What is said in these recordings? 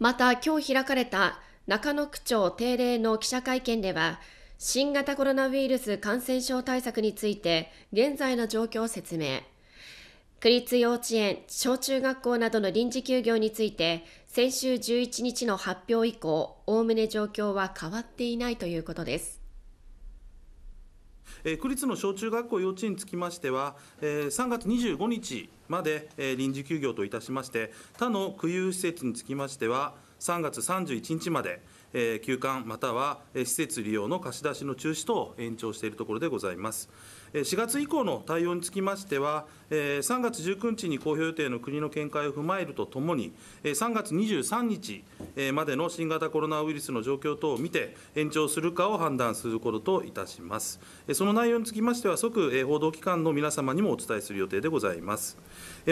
また今日開かれた中野区長定例の記者会見では新型コロナウイルス感染症対策について現在の状況を説明区立幼稚園小中学校などの臨時休業について先週11日の発表以降おおむね状況は変わっていないということですえ区立の小中学校幼稚園につきましては、え3月25日まで、え臨時休業といたしまして、他の区有施設につきましては、3月31日まで、え休館または施設利用の貸し出しの中止等を延長しているところでございます。4月以降の対応につきましては、3月19日に公表予定の国の見解を踏まえるとともに、3月23日までの新型コロナウイルスの状況等を見て、延長するかを判断することといたします。その内容につきましては、即報道機関の皆様にもお伝えする予定でございます。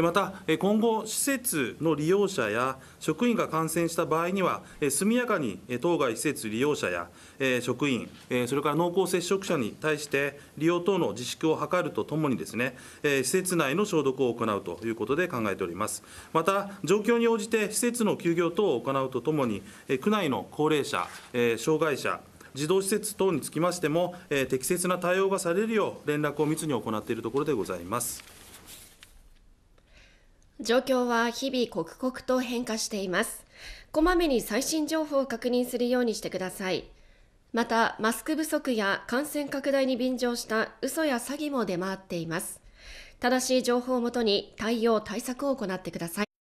また、今後、施設の利用者や職員が感染した場合には、速やかに当当該施設利用者や、えー、職員、えー、それから濃厚接触者に対して、利用等の自粛を図るとともにですね、ねえー、施設内の消毒を行うということで考えております。また、状況に応じて施設の休業等を行うとともに、えー、区内の高齢者、えー、障害者、児童施設等につきましても、えー、適切な対応がされるよう、連絡を密に行っているところでございます。状況は日々刻々と変化していますこまめに最新情報を確認するようにしてくださいまたマスク不足や感染拡大に便乗した嘘や詐欺も出回っています正しい情報をもとに対応対策を行ってください